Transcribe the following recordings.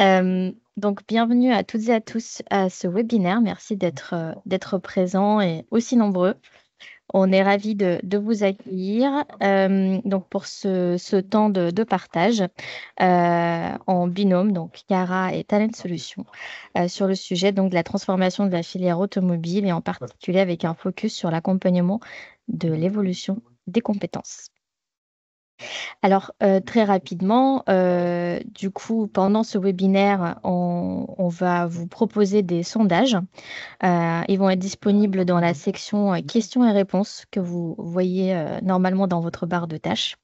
Euh, donc, bienvenue à toutes et à tous à ce webinaire. Merci d'être euh, d'être présents et aussi nombreux. On est ravis de, vous accueillir euh, donc pour ce, temps de, partage en binôme, donc Cara et Talent Solutions, sur le sujet donc, de la transformation de la filière automobile et en particulier avec un focus sur l'accompagnement de l'évolution des compétences. Alors, euh, très rapidement, euh, du coup, pendant ce webinaire, on va vous proposer des sondages. Euh, ils vont être disponibles dans la section, questions et réponses que vous voyez, normalement dans votre barre de tâches.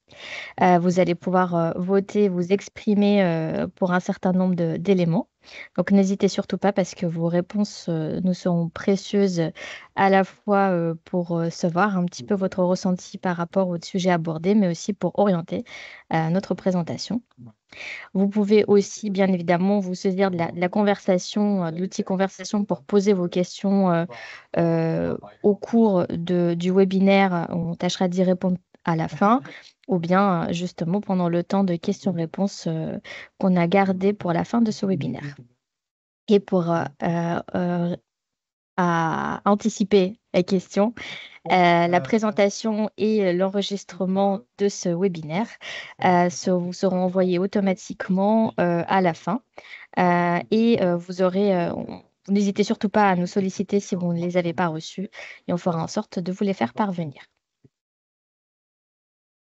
Euh, vous allez pouvoir euh, voter, vous exprimer euh, pour un certain nombre d'éléments. Donc n'hésitez surtout pas parce que vos réponses nous seront précieuses à la fois pour savoir un petit peu votre ressenti par rapport au sujet abordé, mais aussi pour orienter notre présentation. Vous pouvez aussi, bien évidemment, vous saisir de la, de la conversation, de l'outil conversation pour poser vos questions au cours du webinaire. On tâchera d'y répondre à la fin ou bien euh, justement pendant le temps de questions-réponses euh, qu'on a gardé pour la fin de ce webinaire. Et pour euh, anticiper les questions, la présentation et l'enregistrement de ce webinaire vous seront envoyés automatiquement à la fin et vous aurez... N'hésitez surtout pas à nous solliciter si vous ne les avez pas reçus et on fera en sorte de vous les faire parvenir.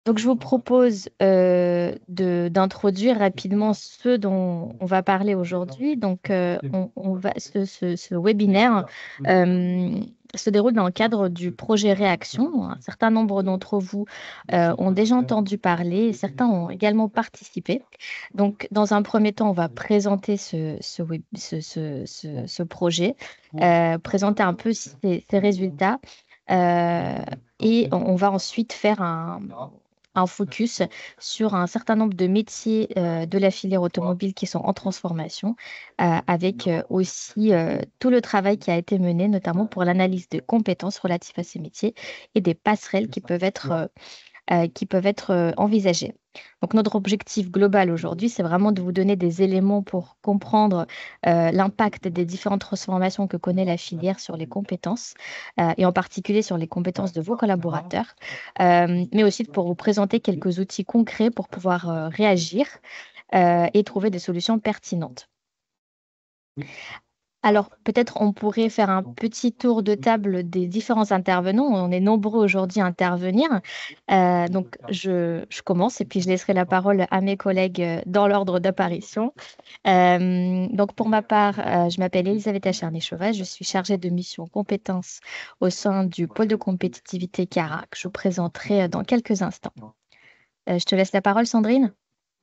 Donc, je vous propose euh, d'introduire rapidement ce dont on va parler aujourd'hui. Donc, euh, on, va, ce, ce, webinaire euh, se déroule dans le cadre du projet Réaction. Un certain nombre d'entre vous ont déjà entendu parler et certains ont également participé. Donc, dans un premier temps, on va présenter ce, ce projet, présenter un peu ses, résultats. et on va ensuite faire un, ah un focus sur un certain nombre de métiers euh, de la filière automobile qui sont en transformation, euh, avec euh, aussi tout le travail qui a été mené, notamment pour l'analyse de compétences relatives à ces métiers et des passerelles qui peuvent être euh, qui peuvent être euh, envisagées. Donc notre objectif global aujourd'hui, c'est vraiment de vous donner des éléments pour comprendre euh, l'impact des différentes transformations que connaît la filière sur les compétences, et en particulier sur les compétences de vos collaborateurs, mais aussi pour vous présenter quelques outils concrets pour pouvoir réagir et trouver des solutions pertinentes. Alors, peut-être on pourrait faire un petit tour de table des différents intervenants. On est nombreux aujourd'hui à intervenir. Euh, donc, je, commence et puis je laisserai la parole à mes collègues euh, dans l'ordre d'apparition. Euh, donc, pour ma part, je m'appelle Elisabeth Acharné-Chauvet. Je suis chargée de mission compétences au sein du pôle de compétitivité CARA, que je vous présenterai dans quelques instants. je te laisse la parole, Sandrine.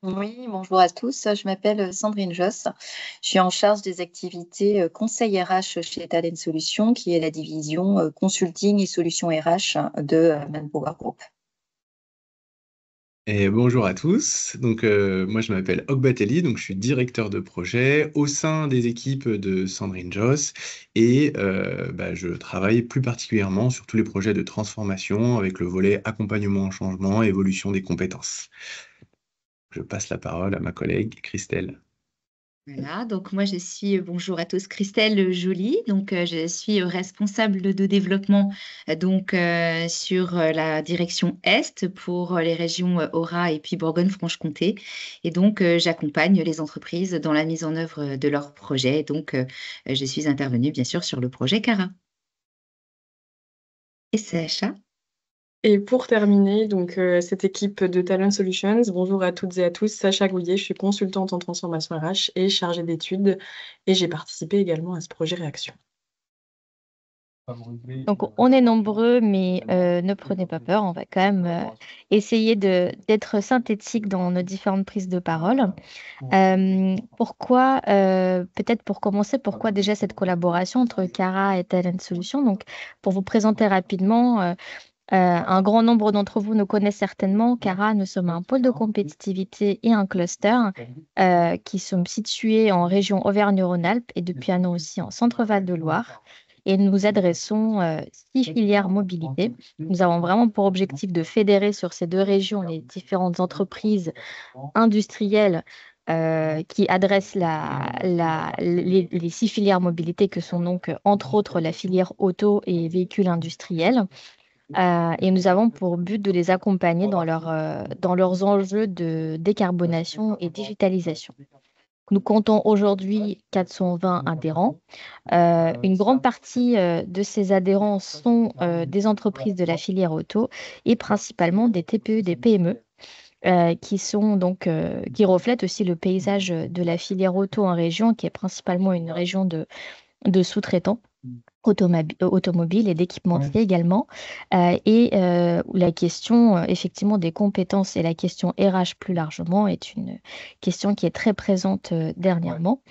Oui, bonjour à tous. Je m'appelle Sandrine Joss, Je suis en charge des activités euh, conseil RH chez Talent Solutions, qui est la division euh, consulting et solutions RH de euh, Manpower Group. bonjour à tous. Donc, moi, je m'appelle Ogbateli. donc je suis directeur de projet au sein des équipes de Sandrine Joss et bah, je travaille plus particulièrement sur tous les projets de transformation avec le volet accompagnement en changement, évolution des compétences je passe la parole à ma collègue Christelle. Voilà, donc moi je suis, bonjour à tous, Christelle Jolie. donc euh, je suis responsable de développement euh, donc euh, sur la direction Est pour les régions Aura et puis Bourgogne-Franche-Comté. Et donc j'accompagne les entreprises dans la mise en œuvre de leurs projets. Donc je suis intervenue bien sûr sur le projet CARA. Et Sacha et pour terminer, donc, euh, cette équipe de Talent Solutions, bonjour à toutes et à tous, Sacha Gouillet, je suis consultante en transformation RH et chargée d'études, et j'ai participé également à ce projet Réaction. Donc on est nombreux, mais euh, ne prenez pas peur, on va quand même euh, essayer d'être synthétique dans nos différentes prises de parole. pourquoi, peut-être pour commencer, pourquoi déjà cette collaboration entre Cara et Talent Solutions Donc pour vous présenter rapidement, euh, un grand nombre d'entre vous nous connaissent certainement. Cara, nous sommes un pôle de compétitivité et un cluster euh, qui sommes situés en région Auvergne-Rhône-Alpes et depuis un an aussi en Centre-Val de Loire et nous adressons euh, six filières mobilité. Nous avons vraiment pour objectif de fédérer sur ces deux régions les différentes entreprises industrielles qui adressent les, les, six filières mobilité que sont donc entre autres la filière auto et véhicules industriels euh, et nous avons pour but de les accompagner euh, dans, leurs enjeux de décarbonation et digitalisation. Nous comptons aujourd'hui 420 adhérents. Euh, une grande partie de ces adhérents sont des entreprises de la filière auto et principalement des TPE, des PME. qui sont donc qui reflètent aussi le paysage de la filière auto en région, qui est principalement une région de sous-traitants. Euh, automobile et d'équipementier également. Euh, et euh, la question effectivement des compétences et la question RH plus largement est une question qui est très présente dernièrement.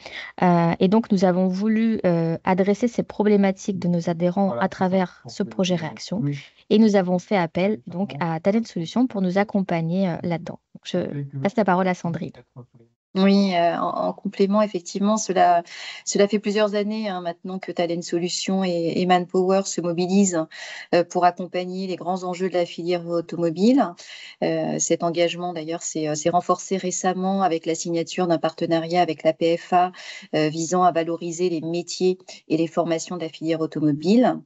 et donc nous avons voulu adresser ces problématiques de nos adhérents à travers ce projet réaction. Et nous avons fait appel donc à Talent Solutions pour nous accompagner là-dedans. Je passe la parole à Sandrine. Oui, euh, en, complément, effectivement, cela, cela fait plusieurs années hein, maintenant que Talent Solutions et, Manpower se mobilisent euh, pour accompagner les grands enjeux de la filière automobile. Euh, cet engagement, d'ailleurs, s'est renforcé récemment avec la signature d'un partenariat avec la PFA visant à valoriser les métiers et les formations de la filière automobile.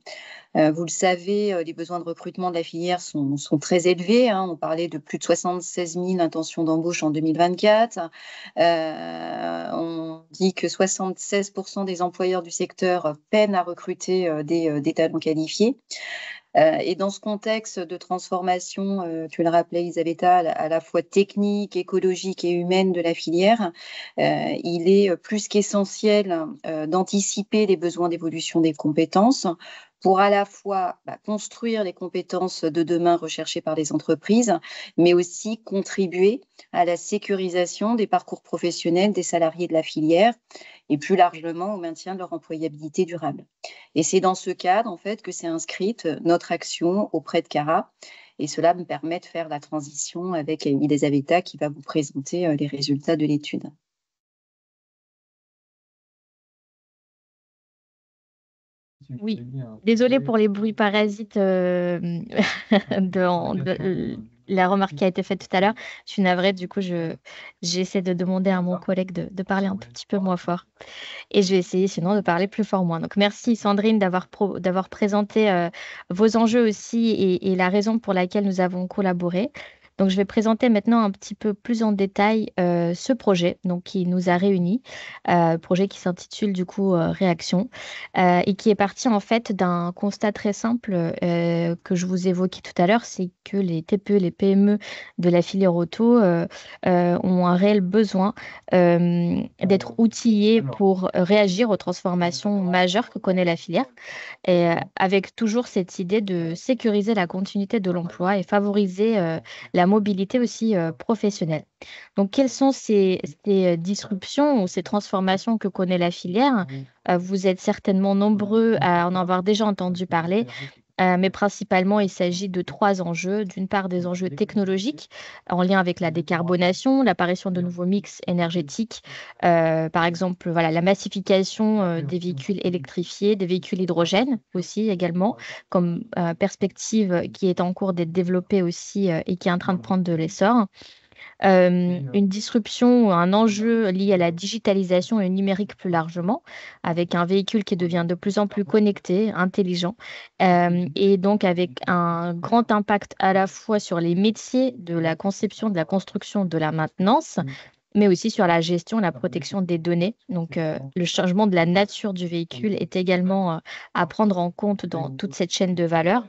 Vous le savez, les besoins de recrutement de la filière sont, très élevés. Hein. On parlait de plus de 76 000 intentions d'embauche en 2024 euh, on dit que 76% des employeurs du secteur peinent à recruter euh, euh, des, talents qualifiés et dans ce contexte de transformation, tu le rappelais, Elisabetta, à la fois technique, écologique et humaine de la filière, il est plus qu'essentiel d'anticiper les besoins d'évolution des compétences pour à la fois bah, construire les compétences de demain recherchées par les entreprises, mais aussi contribuer à la sécurisation des parcours professionnels des salariés de la filière et plus largement au maintien de leur employabilité durable. Et c'est dans ce cadre, en fait, que s'est inscrite notre action auprès de CARA. Et cela me permet de faire la transition avec Elisabetta qui va vous présenter euh, les résultats de l'étude. Oui. Hein, désolé pour les bruits parasites euh, de, la remarque qui a été faite tout à l'heure. Je suis navrée, du coup, j'essaie de demander à mon ah. collègue de, parler un petit peu moins fort. Et je vais essayer sinon de parler plus fort moins. Donc merci Sandrine d'avoir présenté euh, vos enjeux aussi et, la raison pour laquelle nous avons collaboré. Donc je vais présenter maintenant un petit peu plus en détail euh, ce projet donc, qui nous a réunis, euh, projet qui s'intitule du coup euh, Réaction et qui est parti en fait d'un constat très simple que je vous évoquais tout à l'heure, c'est que les TPE, les PME de la filière auto ont un réel besoin d'être outillés pour réagir aux transformations majeures que connaît la filière et avec toujours cette idée de sécuriser la continuité de l'emploi et favoriser la mobilité aussi euh, professionnelle. Donc, quelles sont ces, euh, disruptions ou ces transformations que connaît la filière euh, Vous êtes certainement nombreux à en avoir déjà entendu parler. Euh, mais principalement, il s'agit de trois enjeux. D'une part, des enjeux technologiques en lien avec la décarbonation, l'apparition de nouveaux mix énergétiques, euh, par exemple, voilà, la massification euh, des véhicules électrifiés, des véhicules hydrogènes aussi également, comme perspective qui est en cours d'être développée aussi et qui est en train de prendre de l'essor. Euh, euh. une disruption ou un enjeu lié à la digitalisation et au numérique plus largement, avec un véhicule qui devient de plus en plus connecté, intelligent, euh, et donc avec un grand impact à la fois sur les métiers de la conception, de la construction, de la maintenance, mais aussi sur la gestion, et la ah protection des données. Donc, le changement de la nature du véhicule est également à prendre en compte dans toute cette chaîne de valeur.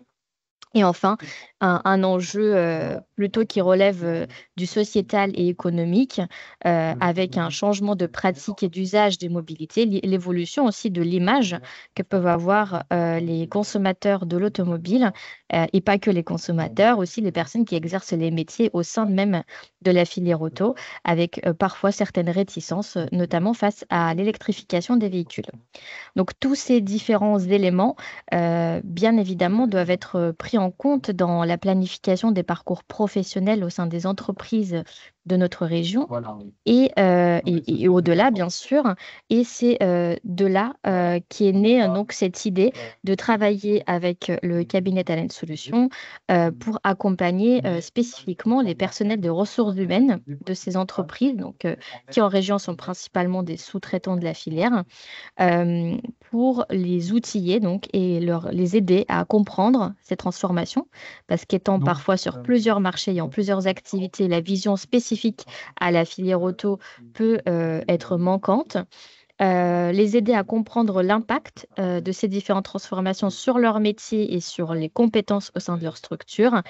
Et enfin, un, enjeu euh, plutôt qui relève euh, du sociétal et économique, euh, mmh. avec un changement de pratique et d'usage des mobilités, l'évolution aussi de l'image que peuvent avoir les consommateurs de l'automobile, et pas que les consommateurs, aussi les personnes qui exercent les métiers au sein même de la filière auto, avec parfois certaines réticences, notamment face à l'électrification des véhicules. Donc tous ces différents éléments, bien évidemment, doivent être pris en compte dans la planification des parcours professionnels au sein des entreprises de notre région et, euh, au-delà, bien sûr. Et c'est euh, de là qu'est euh, qui est née donc cette idée de travailler avec le cabinet Talent Solutions mm. pour accompagner mm. spécifiquement les personnels de ressources humaines de ces entreprises, donc qui en région sont principalement des sous-traitants de la filière, pour les outiller donc et leur les aider à comprendre ces transformations, parce qu'étant parfois sur plusieurs marchés et en plusieurs activités, la vision spécifique à la filière auto mm. peut euh, être manquante. Euh, les aider à comprendre l'impact euh, de ces différentes transformations sur leur métier et sur les compétences au sein de leur structure,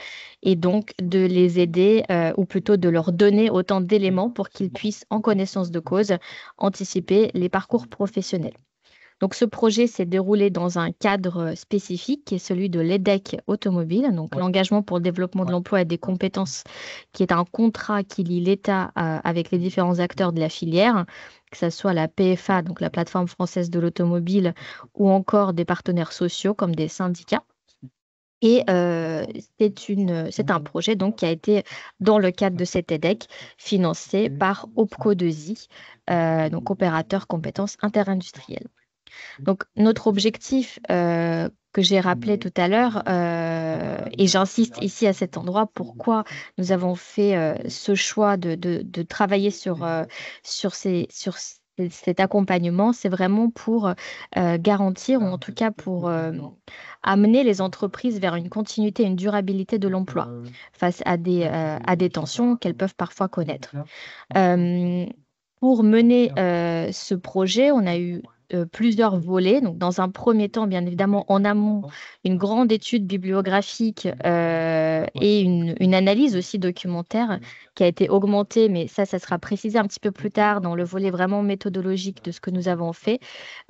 et donc de les aider, ou plutôt de leur donner autant d'éléments pour qu'ils puissent, en connaissance de cause, anticiper les parcours professionnels. Donc ce projet s'est déroulé dans un cadre euh, spécifique qui est celui de l'EDEC automobile, donc l'engagement pour le développement de l'emploi et des compétences, qui est un contrat qui lie l'État euh, avec les différents acteurs de la filière que ce soit la PFA, donc la plateforme française de l'automobile, ou encore des partenaires sociaux comme des syndicats. Et euh, c'est un projet donc qui a été dans le cadre de cet EDEC financé par OPCO2I, donc opérateur compétences interindustrielles. Donc notre objectif euh, que j'ai rappelé tout à l'heure, euh, et j'insiste ici à cet endroit, pourquoi nous avons fait euh, ce choix de, travailler sur, sur, ces, sur cet accompagnement, c'est vraiment pour garantir, ou en tout cas pour amener les entreprises vers une continuité, une durabilité de l'emploi face à des, à des tensions qu'elles peuvent parfois connaître. pour mener ce projet, on a eu euh, plusieurs volets. Donc, dans un premier temps, bien évidemment, en amont, une grande étude bibliographique mmh. euh, et une, analyse aussi documentaire mmh. qui a été augmentée, mais ça, ça sera précisé un petit peu plus mmh. tard dans le volet vraiment méthodologique de ce que nous avons fait.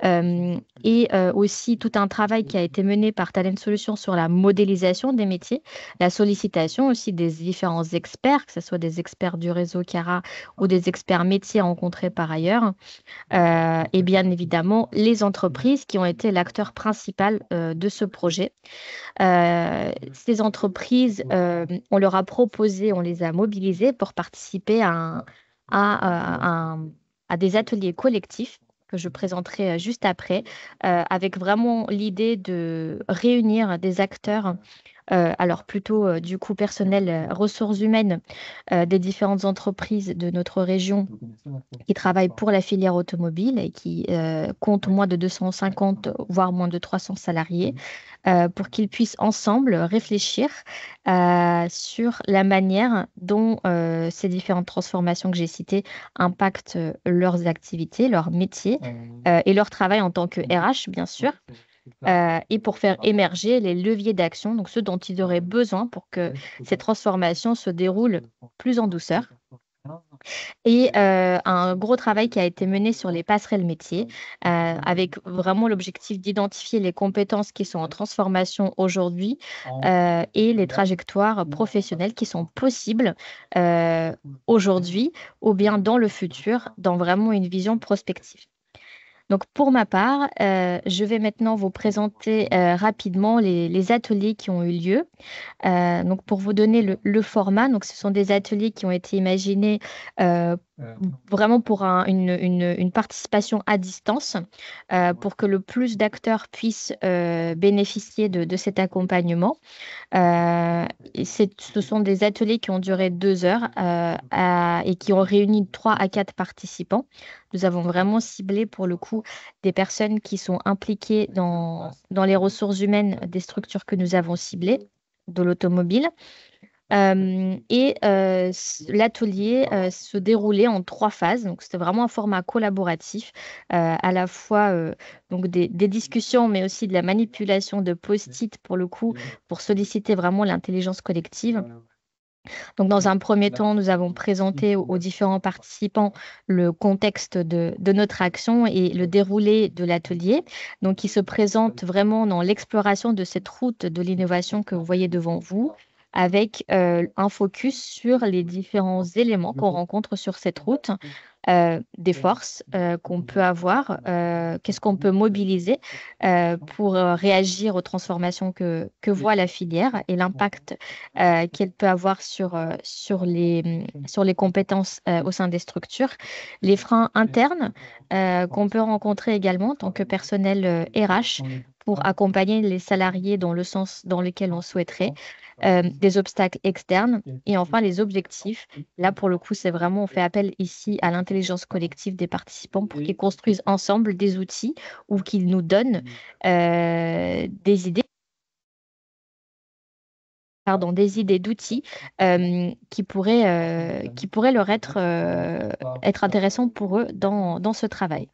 et euh, aussi tout un travail qui a été mené par Talent Solutions sur la modélisation des métiers, la sollicitation aussi des différents experts, que ce soit des experts du réseau CARA ou des experts métiers rencontrés par ailleurs. et bien évidemment, les entreprises qui ont été l'acteur principal euh, de ce projet. Euh, ces entreprises, euh, on leur a proposé, on les a mobilisées pour participer à des ateliers collectifs que je présenterai juste après, avec vraiment l'idée de réunir des acteurs euh, alors plutôt euh, du coup personnel euh, ressources humaines des différentes entreprises de notre région qui travaillent pour la filière automobile et qui comptent moins de 250, voire moins de 300 salariés, pour qu'ils puissent ensemble réfléchir sur la manière dont ces différentes transformations que j'ai citées impactent leurs activités, leur métiers et leur travail en tant que RH, bien sûr. Euh, et pour faire émerger les leviers d'action, donc ceux dont ils auraient besoin pour que ces transformations se déroulent plus en douceur. Et euh, un gros travail qui a été mené sur les passerelles métiers, euh, avec vraiment l'objectif d'identifier les compétences qui sont en transformation aujourd'hui et les trajectoires professionnelles qui sont possibles aujourd'hui ou bien dans le futur, dans vraiment une vision prospective. Donc pour ma part, euh, je vais maintenant vous présenter euh, rapidement les, ateliers qui ont eu lieu. Euh, donc pour vous donner le, format, donc ce sont des ateliers qui ont été imaginés euh, mmh. vraiment pour une, participation à distance, euh, pour que le plus d'acteurs puissent euh, bénéficier de, cet accompagnement. ce sont des ateliers qui ont duré deux heures et qui ont réuni trois à quatre participants. Nous avons vraiment ciblé pour le coup des personnes qui sont impliquées dans, dans les ressources humaines des structures que nous avons ciblées, de l'automobile, et l'atelier se déroulait en trois phases. Donc c'était vraiment un format collaboratif, à la fois donc des, discussions, mais aussi de la manipulation de post-it pour le coup, pour solliciter vraiment l'intelligence collective. Donc, dans un premier temps, nous avons présenté aux différents participants le contexte de, de notre action et le déroulé de l'atelier, donc qui se présente vraiment dans l'exploration de cette route de l'innovation que vous voyez devant vous, avec euh, un focus sur les différents éléments qu'on mhm. rencontre sur cette mhm. route, euh, des forces euh, qu'on mhm. peut avoir, qu'est-ce qu'on peut mobiliser pour réagir aux transformations que, que voit la filière et l'impact qu'elle peut avoir sur, sur, les, mm, sur les compétences au sein des structures, les freins internes qu'on peut rencontrer également en tant que personnel RH pour accompagner les salariés dans le sens dans lequel on souhaiterait, ah, euh, des obstacles externes et enfin les objectifs. Là, pour le coup, c'est vraiment, on fait appel ici à l'intelligence collective des participants pour qu'ils construisent ensemble des outils ou qu'ils nous donnent euh, des idées pardon, des idées d'outils euh, qui, pourraient, qui pourraient leur être, être intéressants pour eux dans ce travail.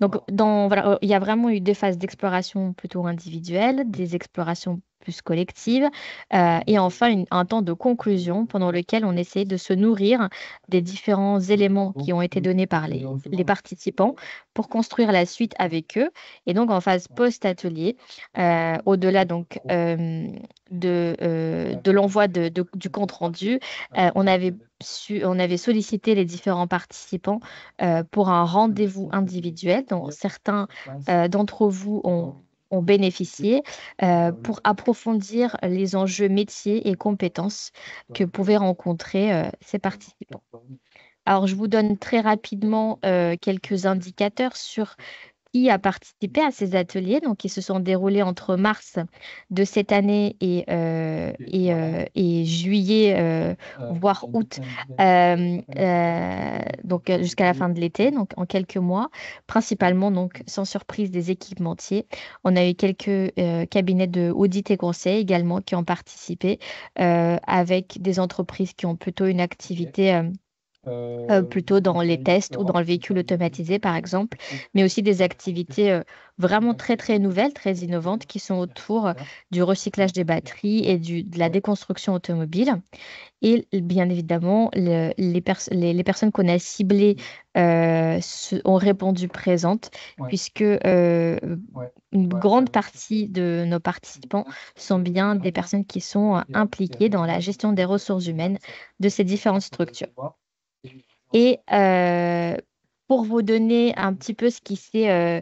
Donc, dans, euh, il y a vraiment eu des phases d'exploration plutôt individuelles, des explorations plus collective. Euh, et enfin, un temps de conclusion pendant lequel on essaie de se nourrir des différents éléments qui ont été donnés par les, participants pour construire la suite avec eux. Et donc, en phase post-atelier, euh, au-delà donc euh, de, de l'envoi de, du compte rendu, on avait on avait sollicité les différents participants pour un rendez-vous individuel. dont certains d'entre vous ont ont bénéficié euh, pour approfondir les enjeux métiers et compétences que pouvaient rencontrer euh, ces participants. Alors, je vous donne très rapidement euh, quelques indicateurs sur qui a participé à ces ateliers, donc qui se sont déroulés entre mars de cette année et, euh, euh, et, juillet, euh, voire août, donc jusqu'à la fin de l'été, donc en quelques mois, principalement donc sans surprise des équipementiers. On a eu quelques cabinets de audit et conseil également qui ont participé avec des entreprises qui ont plutôt une activité euh, euh, plutôt dans les tests ou dans le véhicule automatisé, par exemple, mais aussi des activités euh, vraiment très, très nouvelles, très innovantes qui sont autour du recyclage des batteries et de la déconstruction automobile. Et bien évidemment, les, personnes qu'on a ciblées ont répondu présentes, puisque une grande partie de nos participants sont bien des personnes qui sont impliquées dans la gestion des ressources humaines de ces différentes structures. Et euh, pour vous donner un petit peu ce qui s'est euh,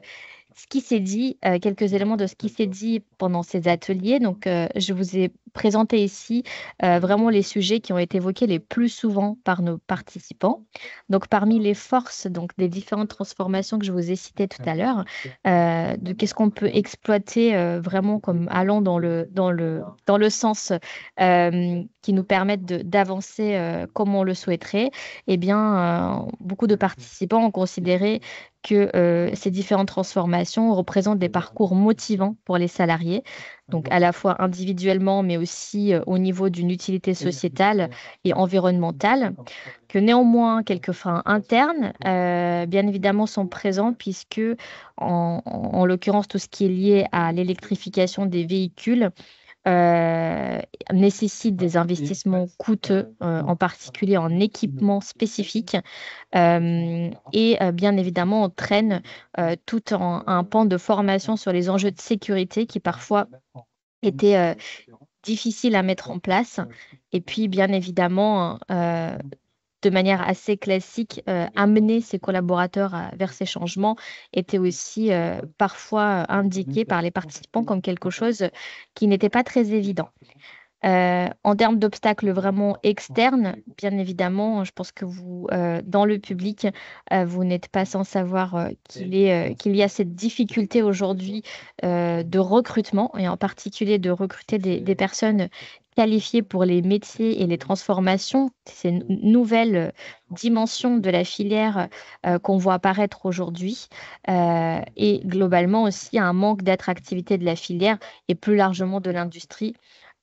ce qui s'est dit, euh, quelques éléments de ce qui s'est dit pendant ces ateliers. Donc, je vous ai présenter ici euh, vraiment les sujets qui ont été évoqués les plus souvent par nos participants. Donc, parmi les forces donc, des différentes transformations que je vous ai citées tout à l'heure, euh, de qu'est-ce qu'on peut exploiter euh, vraiment comme allant dans le, dans le, dans le sens qui nous permette d'avancer comme on le souhaiterait, eh bien, beaucoup de participants ont considéré que ces différentes transformations représentent des parcours motivants pour les salariés, donc à la fois individuellement, mais aussi euh, au niveau d'une utilité sociétale et environnementale, que néanmoins quelques freins internes, euh, bien évidemment, sont présents puisque, en, l'occurrence, tout ce qui est lié à l'électrification des véhicules, euh, nécessite des investissements coûteux, en particulier en équipement spécifique, et bien évidemment entraîne tout un pan de formation sur les enjeux de sécurité qui parfois étaient difficile à mettre en place. Et puis, bien évidemment, euh, de manière assez classique, euh, amener ses collaborateurs vers ces changements était aussi euh, parfois indiqué par les participants comme quelque chose qui n'était pas très évident. Euh, en termes d'obstacles vraiment ah, externes, bien évidemment, je pense que vous, euh, dans le public, euh, vous n'êtes pas sans savoir qu'il y a cette difficulté aujourd'hui de recrutement, et en particulier de recruter des, personnes qualifiées pour les métiers et les transformations, ces nouvelles dimensions de la filière qu'on voit apparaître aujourd'hui, et globalement aussi un manque d'attractivité de la filière et plus largement de l'industrie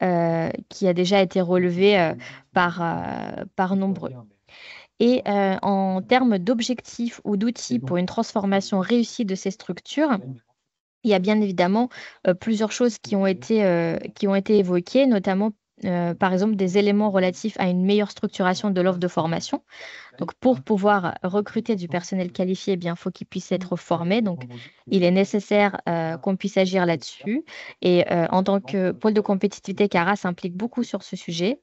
euh, qui a déjà été relevé euh, par, euh, par nombreux. Et en termes d'objectifs ou d'outils pour une transformation réussie de ces structures, il y a bien évidemment plusieurs choses qui ont été, qui ont été évoquées, notamment euh, par exemple des éléments relatifs à une meilleure structuration de l'offre de formation. Donc pour pouvoir recruter du personnel qualifié, il eh bien faut qu'il puisse être formé. Donc il est nécessaire euh, qu'on puisse agir là-dessus. Et euh, en tant que pôle de compétitivité, CARA s'implique beaucoup sur ce sujet.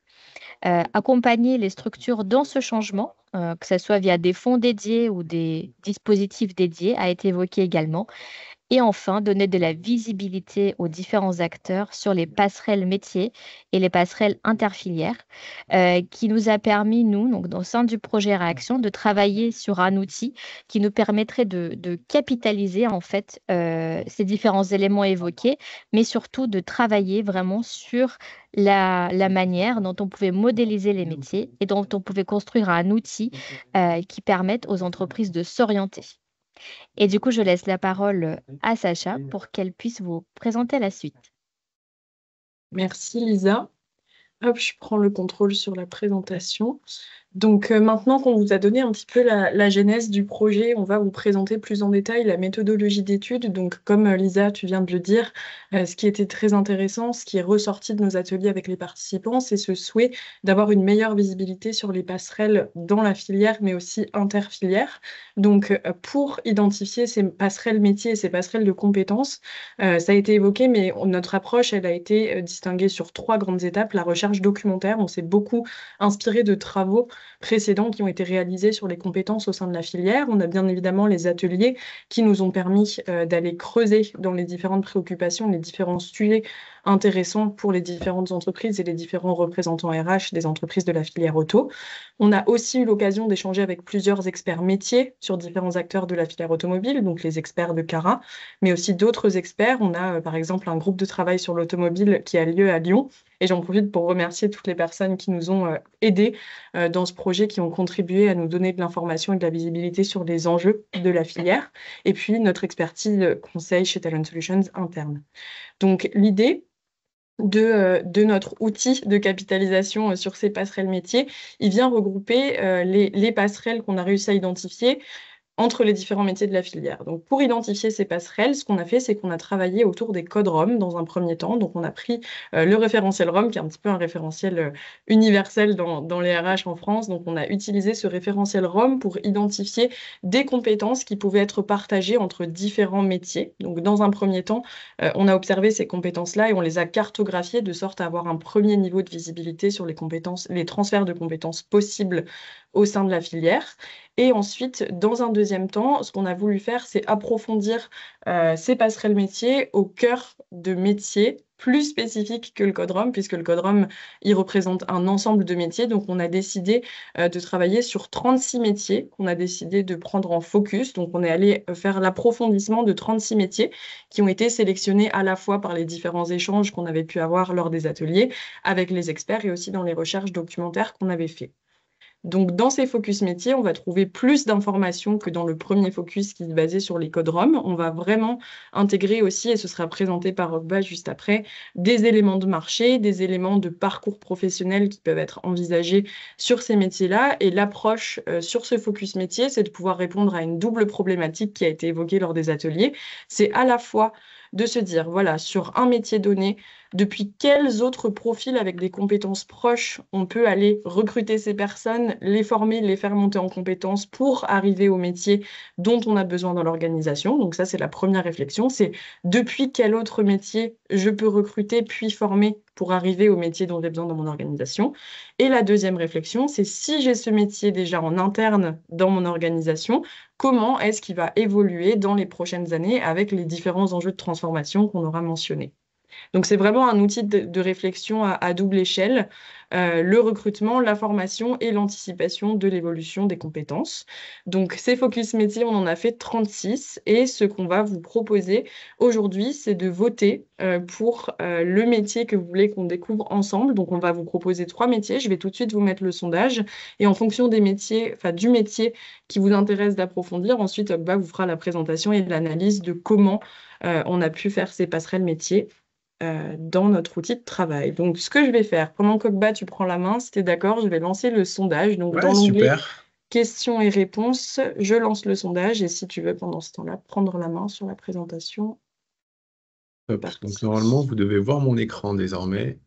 accompagner les structures dans ce changement euh, que ce soit via des fonds dédiés ou des dispositifs dédiés, a été évoqué également. Et enfin, donner de la visibilité aux différents acteurs sur les passerelles métiers et les passerelles interfilières, euh, qui nous a permis, nous, donc, dans le sein du projet Réaction, de travailler sur un outil qui nous permettrait de, capitaliser en fait euh, ces différents éléments évoqués, mais surtout de travailler vraiment sur la manière dont on pouvait modéliser les métiers et dont on pouvait construire un outil euh, qui permettent aux entreprises de s'orienter. Et du coup, je laisse la parole à Sacha pour qu'elle puisse vous présenter la suite. Merci Lisa. Hop, je prends le contrôle sur la présentation. Donc euh, maintenant qu'on vous a donné un petit peu la, genèse du projet, on va vous présenter plus en détail la méthodologie d'étude. Donc comme euh, Lisa, tu viens de le dire, euh, ce qui était très intéressant, ce qui est ressorti de nos ateliers avec les participants, c'est ce souhait d'avoir une meilleure visibilité sur les passerelles dans la filière, mais aussi interfilière. Donc pour identifier ces passerelles métiers et ces passerelles de compétences, ça a été évoqué, mais notre approche, elle a été distinguée sur trois grandes étapes. La recherche documentaire, on s'est beaucoup inspiré de travaux précédents qui ont été réalisés sur les compétences au sein de la filière. On a bien évidemment les ateliers qui nous ont permis euh, d'aller creuser dans les différentes préoccupations, les différents sujets intéressant pour les différentes entreprises et les différents représentants RH des entreprises de la filière auto. On a aussi eu l'occasion d'échanger avec plusieurs experts métiers sur différents acteurs de la filière automobile, donc les experts de Cara, mais aussi d'autres experts. On a euh, par exemple un groupe de travail sur l'automobile qui a lieu à Lyon et j'en profite pour remercier toutes les personnes qui nous ont euh, aidés euh, dans ce projet, qui ont contribué à nous donner de l'information et de la visibilité sur les enjeux de la filière, et puis notre expertise conseil chez Talent Solutions interne. Donc l'idée, de, euh, de, notre outil de capitalisation euh, sur ces passerelles métiers. Il vient regrouper euh, les, les, passerelles qu'on a réussi à identifier, entre les différents métiers de la filière. Donc pour identifier ces passerelles, ce qu'on a fait, c'est qu'on a travaillé autour des codes ROM dans un premier temps. Donc on a pris euh, le référentiel ROM, qui est un petit peu un référentiel euh, universel dans, les RH en France. Donc on a utilisé ce référentiel ROM pour identifier des compétences qui pouvaient être partagées entre différents métiers. Donc dans un premier temps, euh, on a observé ces compétences-là et on les a cartographiées de sorte à avoir un premier niveau de visibilité sur les compétences, les transferts de compétences possibles au sein de la filière. Et ensuite, dans un deuxième temps, ce qu'on a voulu faire, c'est approfondir euh, ces passerelles métiers au cœur de métiers plus spécifiques que le code puisque le code ROM, il représente un ensemble de métiers. Donc, on a décidé euh, de travailler sur 36 métiers qu'on a décidé de prendre en focus. Donc, on est allé faire l'approfondissement de 36 métiers qui ont été sélectionnés à la fois par les différents échanges qu'on avait pu avoir lors des ateliers avec les experts et aussi dans les recherches documentaires qu'on avait faites. Donc, dans ces focus métiers, on va trouver plus d'informations que dans le premier focus qui est basé sur les codes ROM. On va vraiment intégrer aussi, et ce sera présenté par Ogba juste après, des éléments de marché, des éléments de parcours professionnel qui peuvent être envisagés sur ces métiers-là. Et l'approche euh, sur ce focus métier, c'est de pouvoir répondre à une double problématique qui a été évoquée lors des ateliers. C'est à la fois de se dire, voilà, sur un métier donné, depuis quels autres profils avec des compétences proches on peut aller recruter ces personnes, les former, les faire monter en compétences pour arriver au métier dont on a besoin dans l'organisation. Donc ça, c'est la première réflexion, c'est depuis quel autre métier je peux recruter puis former pour arriver au métier dont j'ai besoin dans mon organisation. Et la deuxième réflexion, c'est si j'ai ce métier déjà en interne dans mon organisation, comment est-ce qu'il va évoluer dans les prochaines années avec les différents enjeux de transformation qu'on aura mentionnés. Donc c'est vraiment un outil de, réflexion à, double échelle, euh, le recrutement, la formation et l'anticipation de l'évolution des compétences. Donc ces focus métiers, on en a fait 36 et ce qu'on va vous proposer aujourd'hui, c'est de voter euh, pour euh, le métier que vous voulez qu'on découvre ensemble. Donc on va vous proposer trois métiers, je vais tout de suite vous mettre le sondage et en fonction des métiers, enfin du métier qui vous intéresse d'approfondir, ensuite Ogba vous fera la présentation et l'analyse de comment on a pu faire ces passerelles métiers euh, dans notre outil de travail. Donc, ce que je vais faire, pendant que qu'Okba, tu prends la main, si tu es d'accord, je vais lancer le sondage. Donc, dans l'onglet questions et réponses, je lance le sondage et si tu veux, pendant ce temps-là, prendre la main sur la présentation. donc, normalement, vous devez voir mon écran désormais.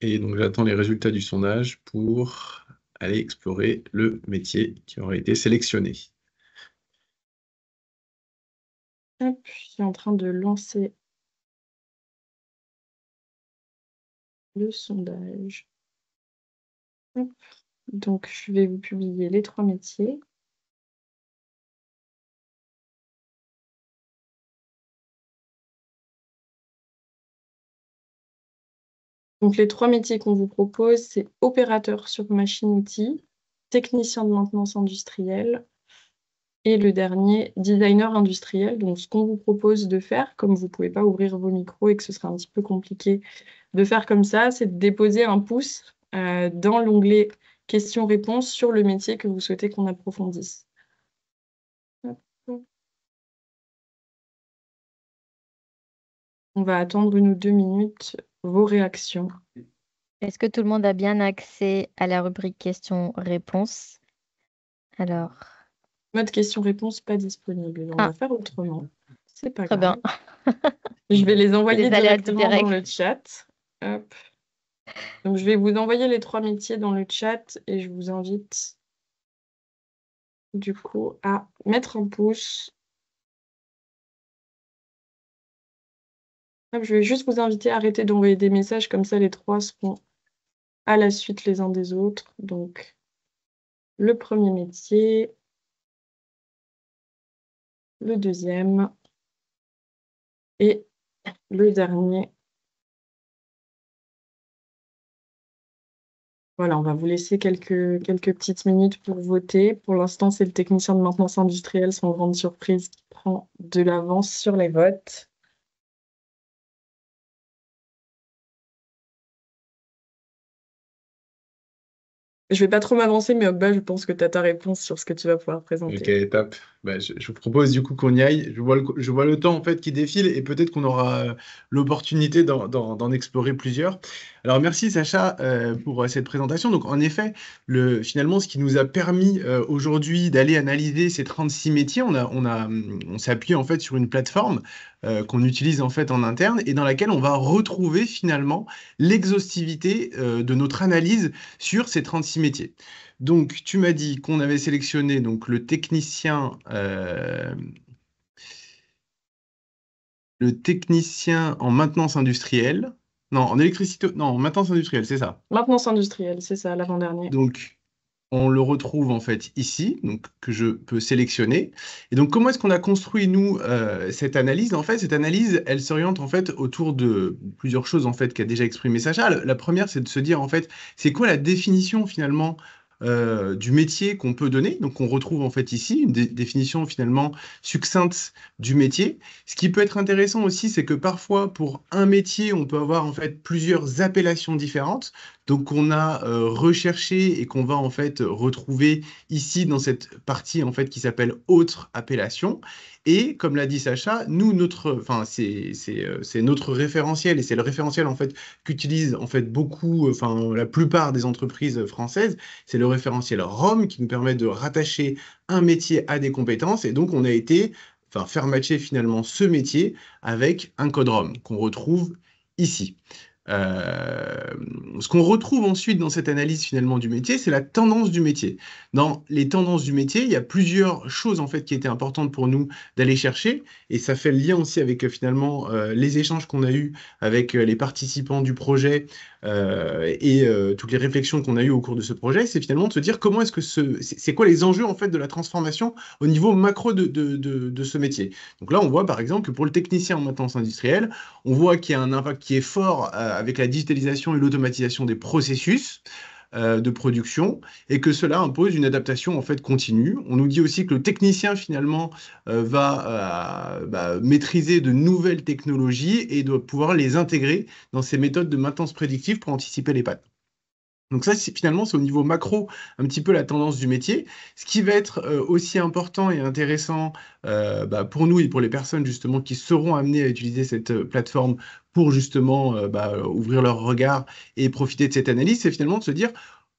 Et donc, j'attends les résultats du sondage pour aller explorer le métier qui aurait été sélectionné. Hop, je suis en train de lancer le sondage. Donc, je vais vous publier les trois métiers. Donc, les trois métiers qu'on vous propose, c'est opérateur sur machine-outil, technicien de maintenance industrielle et le dernier, designer industriel. Donc, ce qu'on vous propose de faire, comme vous ne pouvez pas ouvrir vos micros et que ce sera un petit peu compliqué de faire comme ça, c'est de déposer un pouce euh, dans l'onglet questions-réponses sur le métier que vous souhaitez qu'on approfondisse. On va attendre une ou deux minutes vos réactions. Est-ce que tout le monde a bien accès à la rubrique questions-réponses Alors. Mode questions-réponses pas disponible. On ah. va faire autrement. C'est pas grave. Je vais les envoyer directement dans le chat. Donc, je vais vous envoyer les trois métiers dans le chat et je vous invite du coup à mettre un pouce. je vais juste vous inviter à arrêter d'envoyer des messages, comme ça les trois seront à la suite les uns des autres. Donc, le premier métier, le deuxième et le dernier Voilà, on va vous laisser quelques, quelques petites minutes pour voter. Pour l'instant, c'est le technicien de maintenance industrielle, sans grande surprise, qui prend de l'avance sur les votes. Je ne vais pas trop m'avancer, mais bas, je pense que tu as ta réponse sur ce que tu vas pouvoir présenter. quelle étape bah, je, vous propose du coup qu'on y aille. Je vois, le, je vois le temps en fait qui défile et peut-être qu'on aura euh, l'opportunité d'en explorer plusieurs. Alors merci Sacha euh, pour euh, cette présentation. Donc en effet, le, finalement, ce qui nous a permis aujourd'hui d'aller analyser ces 36 métiers, on, a, on, a, on s'appuie en fait sur une plateforme qu'on utilise en fait en interne et dans laquelle on va retrouver finalement l'exhaustivité de notre analyse sur ces 36 métiers. Donc, tu m'as dit qu'on avait sélectionné donc, le technicien. Euh, technicien en maintenance industrielle. Non, en électricité. Non, en maintenance industrielle, c'est ça. Maintenance industrielle, c'est ça, l'avant-dernier. Donc, on le retrouve en fait ici, donc que je peux sélectionner. Et donc, comment est-ce qu'on a construit nous euh, cette analyse En fait, cette analyse, elle s'oriente en fait autour de plusieurs choses en fait qu'a déjà exprimé Sacha. La première, c'est de se dire en fait, c'est quoi la définition finalement euh, du métier qu'on peut donner. Donc on retrouve en fait ici une définition finalement succincte du métier. Ce qui peut être intéressant aussi, c'est que parfois pour un métier, on peut avoir en fait plusieurs appellations différentes donc on a euh, recherché et qu'on va en fait retrouver ici dans cette partie en fait qui s'appelle autre appellation. Et comme l'a dit Sacha, nous notre, enfin c'est euh, notre référentiel et c'est le référentiel en fait qu'utilisent en fait beaucoup, enfin la plupart des entreprises françaises, c'est le référentiel ROM » qui nous permet de rattacher un métier à des compétences et donc on a été enfin faire matcher finalement ce métier avec un code ROM qu'on retrouve ici. Euh, ce qu'on retrouve ensuite dans cette analyse finalement du métier, c'est la tendance du métier. Dans les tendances du métier, il y a plusieurs choses en fait qui étaient importantes pour nous d'aller chercher, et ça fait le lien aussi avec euh, finalement euh, les échanges qu'on a eus avec les participants du projet et toutes les réflexions qu'on a eues au cours de ce projet. C'est finalement de se dire comment est-ce que ce, c'est quoi les enjeux en fait de la transformation au niveau macro de, de ce métier. Donc là, on voit par exemple que pour le technicien en maintenance industrielle, on voit qu'il y a un impact qui est fort avec la digitalisation et l'automatisation des processus euh, de production et que cela impose une adaptation en fait continue. On nous dit aussi que le technicien finalement euh, va euh, bah, maîtriser de nouvelles technologies et doit pouvoir les intégrer dans ses méthodes de maintenance prédictive pour anticiper les pannes. Donc ça, c'est finalement, c'est au niveau macro un petit peu la tendance du métier. Ce qui va être euh, aussi important et intéressant euh, bah, pour nous et pour les personnes justement qui seront amenées à utiliser cette euh, plateforme pour justement bah, ouvrir leur regard et profiter de cette analyse, c'est finalement de se dire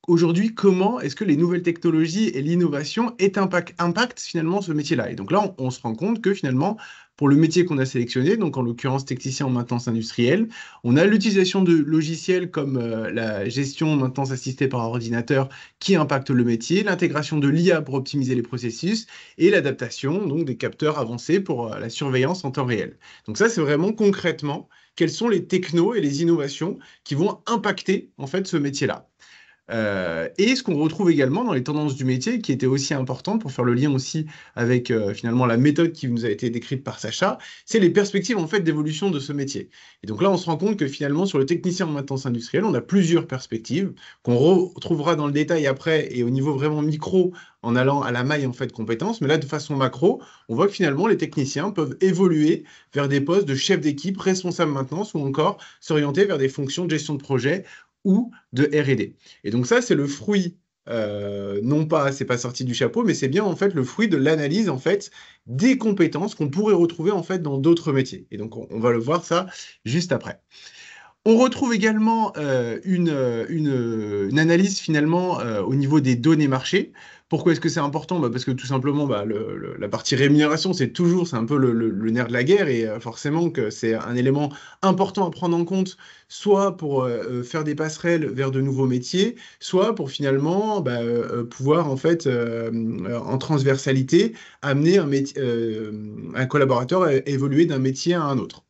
aujourd'hui, comment est-ce que les nouvelles technologies et l'innovation impactent impact, finalement ce métier-là Et donc là, on, se rend compte que finalement, pour le métier qu'on a sélectionné, donc en l'occurrence technicien en maintenance industrielle. On a l'utilisation de logiciels comme euh, la gestion maintenance assistée par ordinateur qui impacte le métier, l'intégration de l'IA pour optimiser les processus et l'adaptation donc des capteurs avancés pour euh, la surveillance en temps réel. Donc ça, c'est vraiment concrètement quels sont les technos et les innovations qui vont impacter en fait ce métier-là. Euh, et ce qu'on retrouve également dans les tendances du métier, qui était aussi important pour faire le lien aussi avec euh, finalement la méthode qui nous a été décrite par Sacha, c'est les perspectives en fait d'évolution de ce métier. Et donc là, on se rend compte que finalement sur le technicien en maintenance industrielle, on a plusieurs perspectives qu'on retrouvera dans le détail après et au niveau vraiment micro en allant à la maille en fait compétences. Mais là, de façon macro, on voit que finalement les techniciens peuvent évoluer vers des postes de chef d'équipe, responsable maintenance ou encore s'orienter vers des fonctions de gestion de projet ou de R&D. Et donc ça, c'est le fruit, euh, non pas, c'est pas sorti du chapeau, mais c'est bien en fait le fruit de l'analyse en fait des compétences qu'on pourrait retrouver en fait dans d'autres métiers. Et donc on, va le voir ça juste après. On retrouve également euh, euh, une, analyse finalement au niveau des données marchés pourquoi est-ce que c'est important bah, Parce que tout simplement, bah, la partie rémunération, c'est toujours, un peu le, nerf de la guerre et euh, forcément que c'est un élément important à prendre en compte, soit pour euh, euh, faire des passerelles vers de nouveaux métiers, soit pour finalement bah, pouvoir en fait, en transversalité, amener un collaborateur à évoluer d'un métier à un autre.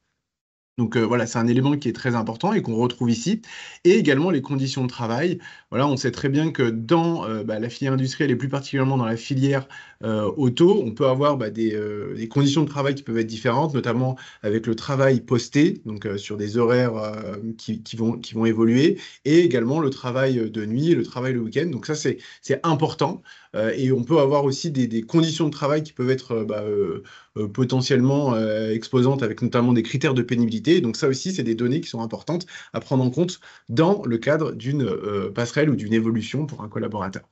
Donc euh, voilà, c'est un élément qui est très important et qu'on retrouve ici. Et également les conditions de travail. Voilà, on sait très bien que dans euh, bah, la filière industrielle et plus particulièrement dans la filière euh, auto, on peut avoir bah, des, conditions de travail qui peuvent être différentes, notamment avec le travail posté, donc sur des horaires qui, vont, qui vont évoluer, et également le travail de nuit et le travail le week-end. Donc ça, c'est important. Euh, et on peut avoir aussi des, conditions de travail qui peuvent être euh, bah, euh, potentiellement exposantes avec notamment des critères de pénibilité. Donc ça aussi, c'est des données qui sont importantes à prendre en compte dans le cadre d'une passerelle ou d'une évolution pour un collaborateur.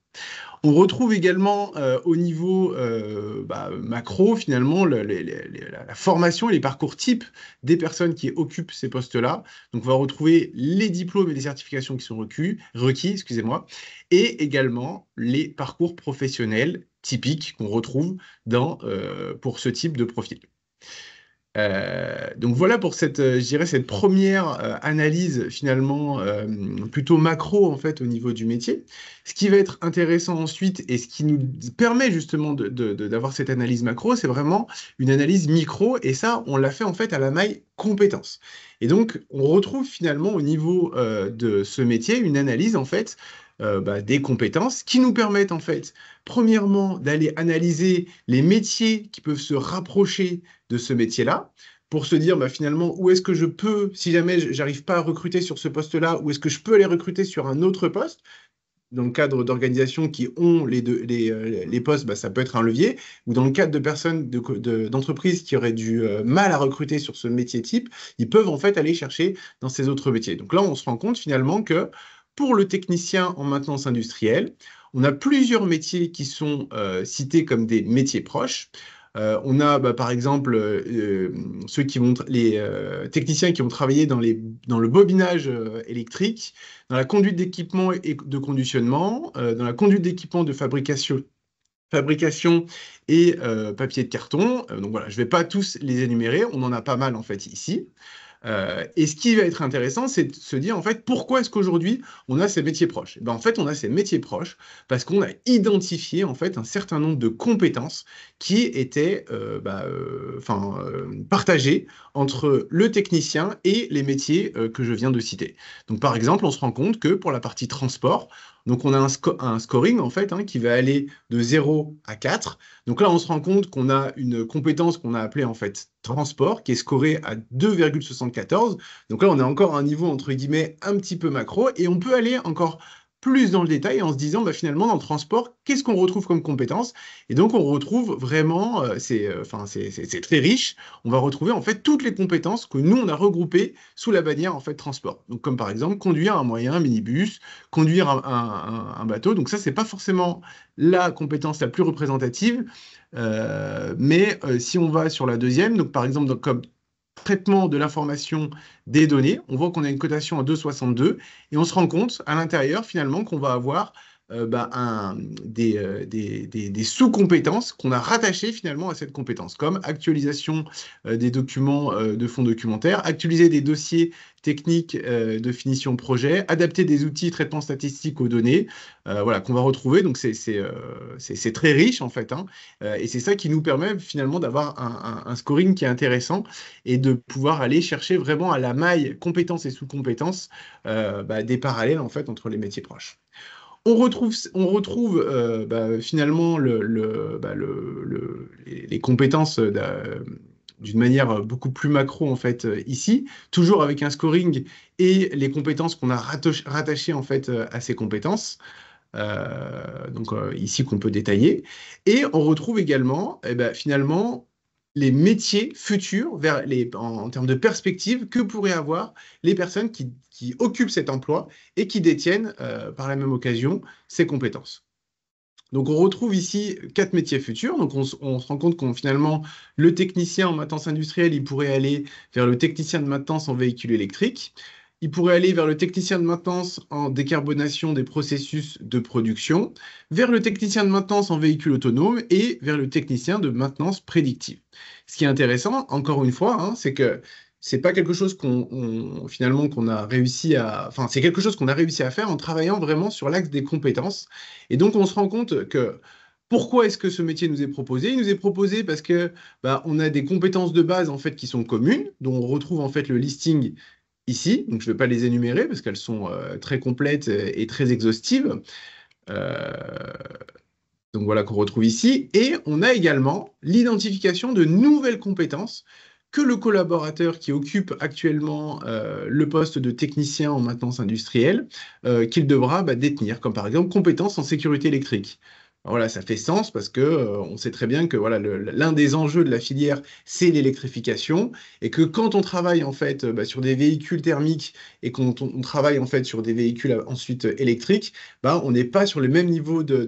On retrouve également euh, au niveau euh, bah, macro, finalement, la formation et les parcours types des personnes qui occupent ces postes-là. Donc, on va retrouver les diplômes et les certifications qui sont requis, excusez-moi, et également les parcours professionnels typiques qu'on retrouve dans, euh, pour ce type de profil. Euh, donc voilà pour cette, euh, cette première euh, analyse finalement plutôt macro en fait au niveau du métier. Ce qui va être intéressant ensuite et ce qui nous permet justement d'avoir cette analyse macro, c'est vraiment une analyse micro et ça on l'a fait en fait à la maille compétence. Et donc on retrouve finalement au niveau de ce métier une analyse en fait euh, bah, des compétences qui nous permettent en fait, premièrement, d'aller analyser les métiers qui peuvent se rapprocher de ce métier-là pour se dire bah, finalement où est-ce que je peux, si jamais j'arrive pas à recruter sur ce poste-là, où est-ce que je peux aller recruter sur un autre poste dans le cadre d'organisations qui ont les, deux, les, euh, postes, bah, ça peut être un levier, ou dans le cadre de personnes, d'entreprises qui auraient du euh, mal à recruter sur ce métier type, ils peuvent en fait aller chercher dans ces autres métiers. Donc là, on se rend compte finalement que pour le technicien en maintenance industrielle. On a plusieurs métiers qui sont euh, cités comme des métiers proches. Euh, on a bah, par exemple euh, ceux qui vont les techniciens qui ont travaillé dans, les, dans le bobinage électrique, dans la conduite d'équipement et de conditionnement, dans la conduite d'équipement de fabrication, fabrication et papier de carton. donc voilà, je ne vais pas tous les énumérer, on en a pas mal en fait ici. Euh, et ce qui va être intéressant, c'est de se dire en fait pourquoi est-ce qu'aujourd'hui on a ces métiers proches eh ben, En fait, on a ces métiers proches parce qu'on a identifié en fait un certain nombre de compétences qui étaient euh, bah, euh, partagées entre le technicien et les métiers que je viens de citer. Donc par exemple, on se rend compte que pour la partie transport, donc on a un, scoring en fait hein, qui va aller de 0 à 4. Donc là on se rend compte qu'on a une compétence qu'on a appelée en fait transport qui est scorée à 2,74. Donc là on a encore un niveau entre guillemets un petit peu macro et on peut aller encore plus dans le détail en se disant bah, finalement dans le transport, qu'est-ce qu'on retrouve comme compétence Et donc on retrouve vraiment, euh, euh, enfin c'est très riche, on va retrouver en fait toutes les compétences que nous on a regroupées sous la bannière en fait transport. Donc comme par exemple conduire un moyen, un minibus, conduire un, bateau. Donc ça c'est pas forcément la compétence la plus représentative, euh, mais si on va sur la deuxième, donc par exemple comme traitement de l'information des données. On voit qu'on a une cotation à 2,62 et on se rend compte à l'intérieur finalement qu'on va avoir euh, bah, un, euh, des, des, sous-compétences qu'on a rattachées finalement à cette compétence, comme actualisation euh, des documents de fonds documentaires, actualiser des dossiers techniques de finition projet, adapter des outils de traitement statistique aux données, voilà, qu'on va retrouver. Donc c'est très riche en fait, hein. et c'est ça qui nous permet finalement d'avoir un, scoring qui est intéressant et de pouvoir aller chercher vraiment à la maille compétences et sous-compétences bah, des parallèles en fait entre les métiers proches. On retrouve, on retrouve euh, bah, finalement bah, les, compétences euh, d'une manière beaucoup plus macro en fait euh, ici, toujours avec un scoring et les compétences qu'on a rattachées en fait à ces compétences. donc ici qu'on peut détailler. Et on retrouve également, eh ben, finalement, les métiers futurs, en, termes de perspective, que pourraient avoir les personnes qui, occupent cet emploi et qui détiennent, euh, par la même occasion, ces compétences. Donc on retrouve ici quatre métiers futurs. Donc on, on se rend compte qu'on finalement le technicien en maintenance industrielle, il pourrait aller vers le technicien de maintenance en véhicule électrique il pourrait aller vers le technicien de maintenance en décarbonation des processus de production, vers le technicien de maintenance en véhicule autonome et vers le technicien de maintenance prédictive. Ce qui est intéressant, encore une fois, hein, c'est que c'est pas quelque chose qu'on finalement qu'on a réussi à enfin c'est quelque chose qu'on a réussi à faire en travaillant vraiment sur l'axe des compétences et donc on se rend compte que pourquoi est-ce que ce métier nous est proposé Il nous est proposé parce que bah, on a des compétences de base en fait qui sont communes, dont on retrouve en fait le listing ici, donc je ne vais pas les énumérer parce qu'elles sont euh, très complètes et, très exhaustives. Euh, donc voilà qu'on retrouve ici. Et on a également l'identification de nouvelles compétences que le collaborateur qui occupe actuellement euh, le poste de technicien en maintenance industrielle, qu'il devra bah, détenir, comme par exemple compétences en sécurité électrique voilà, ça fait sens parce que euh, on sait très bien que l'un des enjeux de la filière, c'est l'électrification et que quand on travaille en fait euh, bah, sur des véhicules thermiques et quand on travaille en fait sur des véhicules euh, ensuite électriques, bah, on n'est pas sur le même niveau de,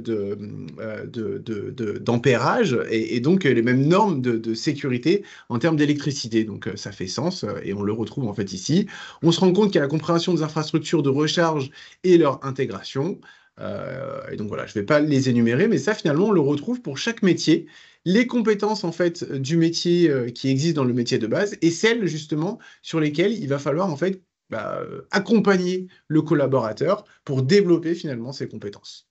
d'ampérage et, donc les mêmes normes de, sécurité en termes d'électricité. Donc ça fait sens et on le retrouve en fait ici. On se rend compte qu'il y a la compréhension des infrastructures de recharge et leur intégration. Euh, et donc voilà, je ne vais pas les énumérer, mais ça finalement, on le retrouve pour chaque métier les compétences en fait du métier euh, qui existe dans le métier de base et celles justement sur lesquelles il va falloir en fait bah, euh, accompagner le collaborateur pour développer finalement ses compétences.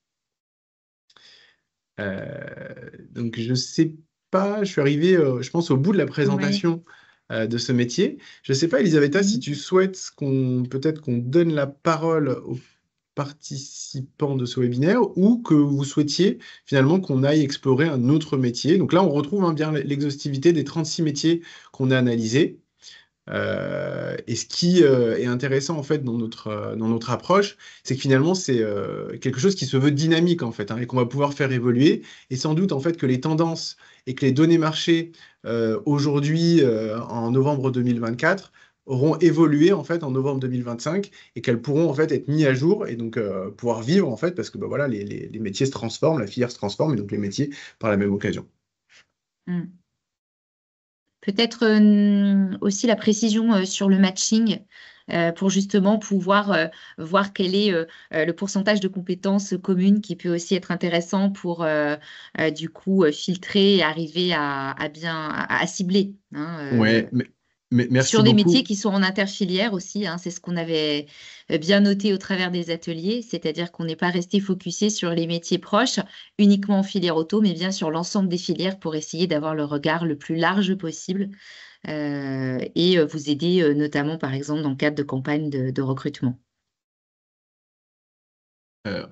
Euh, donc je sais pas, je suis arrivé, je pense au bout de la présentation de ce métier. Je ne sais pas, Elisabetta, si mmh tu souhaites qu'on peut-être qu'on donne la parole au participants de ce webinaire ou que vous souhaitiez finalement qu'on aille explorer un autre métier. Donc là, on retrouve hein, bien l'exhaustivité des 36 métiers qu'on a analysés. Euh, et ce qui euh, est intéressant en fait dans notre, euh, dans notre approche, c'est que finalement c'est quelque chose qui se veut dynamique en fait hein, et qu'on va pouvoir faire évoluer. Et sans doute en fait que les tendances et que les données marchés aujourd'hui en novembre 2024 auront évolué en fait en novembre 2025 et qu'elles pourront en fait être mises à jour et donc euh, pouvoir vivre en fait parce que bah, voilà les, métiers se transforment, la filière se transforme et donc les métiers par la même occasion. Hmm. Peut-être euh, aussi la précision euh, sur le matching pour justement pouvoir voir quel est le pourcentage de compétences communes qui peut aussi être intéressant pour du coup filtrer et arriver à, bien à, cibler. Hein, ouais, mais sur des métiers qui sont en interfilière aussi, hein, c'est ce qu'on avait euh, bien noté au travers des ateliers, c'est-à-dire qu'on n'est pas resté focusé sur les métiers proches, uniquement en filière auto, mais bien sur l'ensemble des filières pour essayer d'avoir le regard le plus large possible euh, et euh, vous aider notamment, par exemple, dans le cadre de campagnes de, recrutement.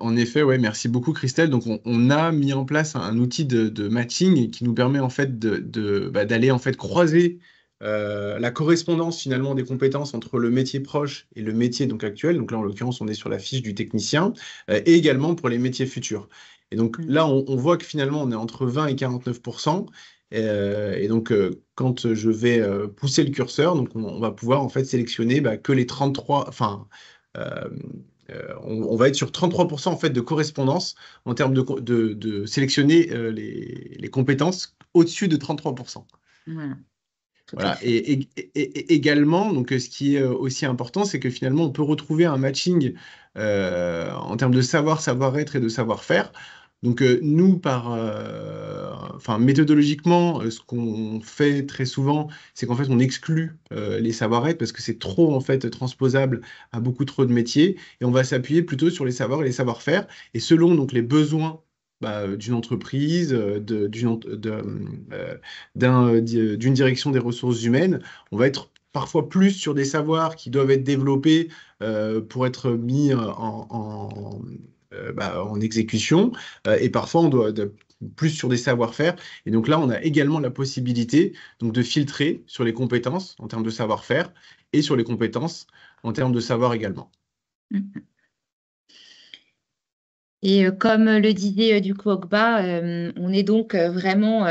en effet, ouais, merci beaucoup Christelle. Donc, on, a mis en place un, outil de, matching qui nous permet en fait bah, d'aller en fait croiser euh, la correspondance finalement des compétences entre le métier proche et le métier donc actuel. Donc là, en l'occurrence, on est sur la fiche du technicien euh, et également pour les métiers futurs. Et donc mm. là, on, voit que finalement, on est entre 20 et 49 euh, et donc, quand je vais pousser le curseur, donc on, va pouvoir en fait sélectionner bah, que les 33, enfin, on, va être sur 33% en fait de correspondance en termes de, de, sélectionner les, les, compétences au-dessus de 33%. Voilà. Et, également, donc, euh, ce qui est euh, aussi important, c'est que finalement, on peut retrouver un matching euh, en termes de savoir, savoir-être et de savoir-faire. Donc nous, par, enfin, méthodologiquement, ce qu'on fait très souvent, c'est qu'en fait on exclut les savoir-être parce que c'est trop en fait transposable à beaucoup trop de métiers et on va s'appuyer plutôt sur les savoirs et les savoir-faire et selon donc les besoins bah, euh, d'une entreprise, d'une, direction des ressources humaines, on va être parfois plus sur des savoirs qui doivent être développés euh, pour être mis euh, en, en, bah, exécution, et parfois on doit de, plus sur des savoir-faire. Et donc là, on a également la possibilité donc, de filtrer sur les compétences en termes de savoir-faire et sur les compétences en termes de savoir également. Mm-hmm. Et euh, comme le disait euh, du coup euh, on est donc vraiment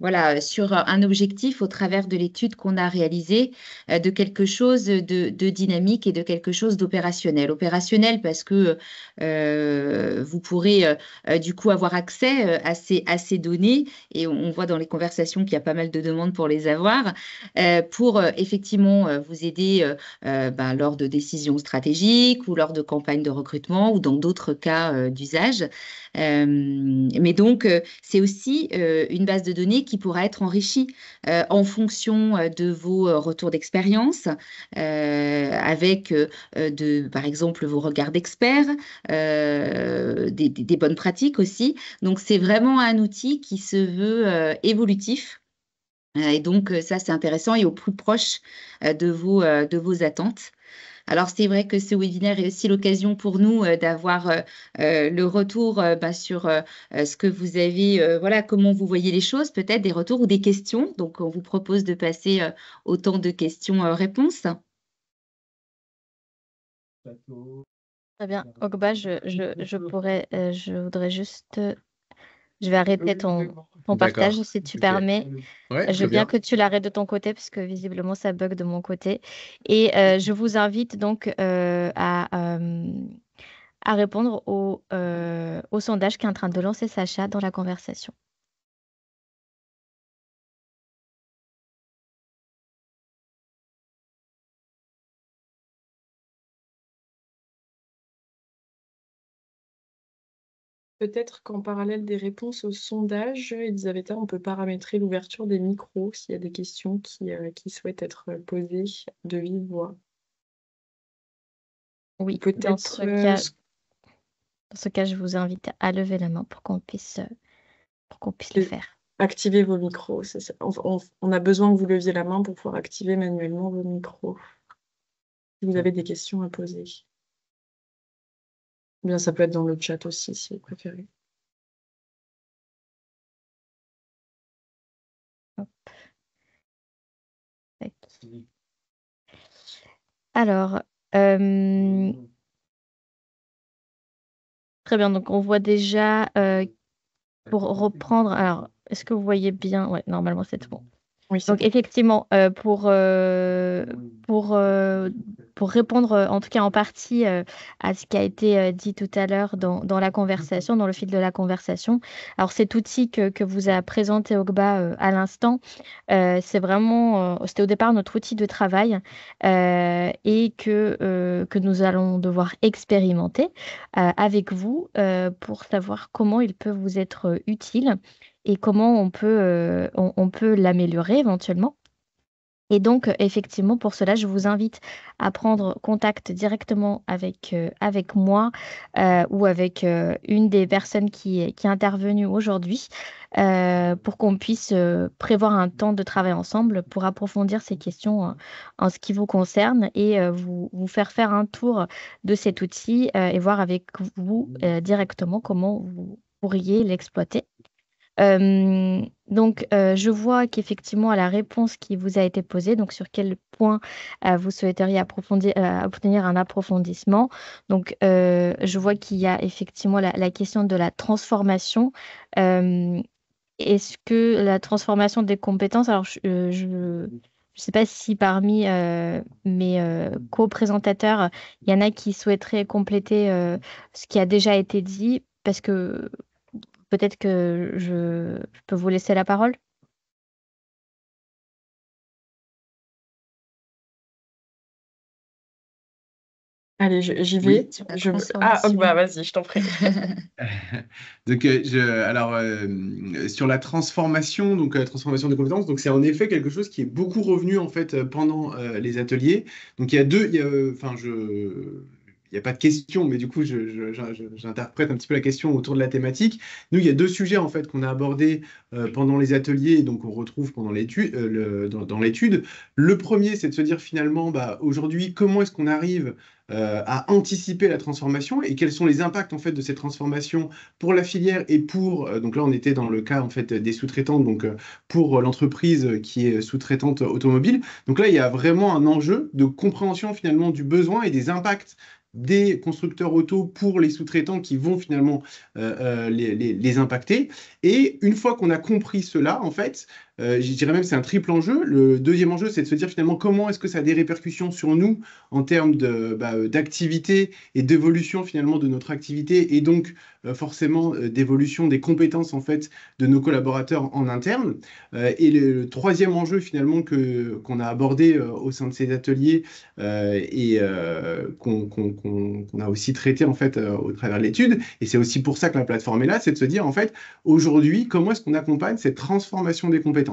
voilà, euh, sur un objectif au travers de l'étude qu'on a réalisée, euh, de quelque chose de, dynamique et de quelque chose d'opérationnel. Opérationnel parce que euh, vous pourrez du coup avoir accès à ces, données et on, voit dans les conversations qu'il y a pas mal de demandes pour les avoir, pour effectivement vous aider ben, lors de décisions stratégiques ou lors de campagnes de recrutement ou dans d'autres cas d'usage. mais donc, c'est aussi une base de données qui pourra être enrichi euh, en fonction euh, de vos euh, retours d'expérience, avec de, par exemple vos regards d'experts, des, des, bonnes pratiques aussi. Donc c'est vraiment un outil qui se veut évolutif. Et donc ça c'est intéressant et au plus proche de vos, de vos attentes. Alors c'est vrai que ce webinaire est aussi l'occasion pour nous euh, d'avoir euh, euh, le retour bah, sur ce que vous avez, voilà, comment vous voyez les choses, peut-être des retours ou des questions. Donc on vous propose de passer au temps de questions-réponses. Très bien. Okba, je, je, pourrais, je voudrais juste. Je vais arrêter ton, on partage si tu permets. je veux bien, que tu l'arrêtes de ton côté puisque visiblement ça bug de mon côté. Et euh, je vous invite donc euh, euh, à, répondre au, au sondage qu'est en train de lancer Sacha dans la conversation. Peut-être qu'en parallèle des réponses au sondage, Elisabetta, on peut paramétrer l'ouverture des micros s'il y a des questions qui, euh, souhaitent être euh, posées de vive voix. Oui, peut-être. Euh, dans, ce cas, je vous invite à lever la main pour qu'on puisse, qu'on puisse le faire. Activez vos micros, on, a besoin que vous leviez la main pour pouvoir activer manuellement vos micros. Si vous avez des questions à poser. Eh bien ça peut être dans le chat aussi, si vous préférez. Alors, euh, très bien, donc on voit déjà, euh, pour reprendre, alors, est-ce que vous voyez bien Ouais, normalement c'est bon. Donc effectivement, euh, pour, euh, pour, euh, pour répondre en tout cas en partie à ce qui a été dit tout à l'heure dans, la conversation, dans le fil de la conversation, alors cet outil que, vous a présenté Ogba à l'instant, c'est vraiment, c'était au départ notre outil de travail et que, que nous allons devoir expérimenter avec vous pour savoir comment il peut vous être utile et comment on peut, euh, on, peut l'améliorer éventuellement. Et donc, euh, effectivement, pour cela, je vous invite à prendre contact directement avec, euh, avec moi ou avec une des personnes qui, qui est intervenue aujourd'hui pour qu'on puisse prévoir un temps de travail ensemble pour approfondir ces questions en ce qui vous concerne et vous, vous, faire faire un tour de cet outil et voir avec vous directement comment vous pourriez l'exploiter. Euh, donc, euh, je vois qu'effectivement, à la réponse qui vous a été posée, donc sur quel point euh, vous souhaiteriez approfondir, obtenir un approfondissement, donc je vois qu'il y a effectivement la, question de la transformation. Est-ce que la transformation des compétences, alors je, ne sais pas si parmi mes co-présentateurs, il y en a qui souhaiteraient compléter ce qui a déjà été dit, parce que peut-être que je, peux vous laisser la parole. Allez, j'y vais. Ah, vas-y, je t'en prie. donc, euh, alors, euh, sur la transformation, donc la euh, transformation des compétences, donc c'est en effet quelque chose qui est beaucoup revenu en fait pendant les ateliers. Donc, il y a deux, enfin, je il n'y a pas de question, mais du coup, j'interprète un petit peu la question autour de la thématique. Nous, il y a deux sujets en fait qu'on a abordés euh, pendant les ateliers, et donc on retrouve pendant l'étude. Euh, dans, l'étude. Le premier, c'est de se dire finalement, bah, aujourd'hui, comment est-ce qu'on arrive euh, à anticiper la transformation et quels sont les impacts en fait de cette transformation pour la filière et pour donc là on était dans le cas en fait des sous traitantes donc pour l'entreprise qui est sous-traitante automobile donc là il y a vraiment un enjeu de compréhension finalement du besoin et des impacts des constructeurs auto pour les sous-traitants qui vont finalement euh, euh, les, impacter. Et une fois qu'on a compris cela, en fait, euh, je dirais même que c'est un triple enjeu. Le deuxième enjeu, c'est de se dire finalement comment est-ce que ça a des répercussions sur nous en termes de, bah, euh, d'activité et d'évolution finalement de notre activité et donc euh, forcément d'évolution des compétences en fait de nos collaborateurs en interne. et le, troisième enjeu finalement que, qu'on a abordé au sein de ces ateliers et qu'on, a aussi traité en fait au travers de l'étude, et c'est aussi pour ça que la plateforme est là, c'est de se dire en fait aujourd'hui comment est-ce qu'on accompagne cette transformation des compétences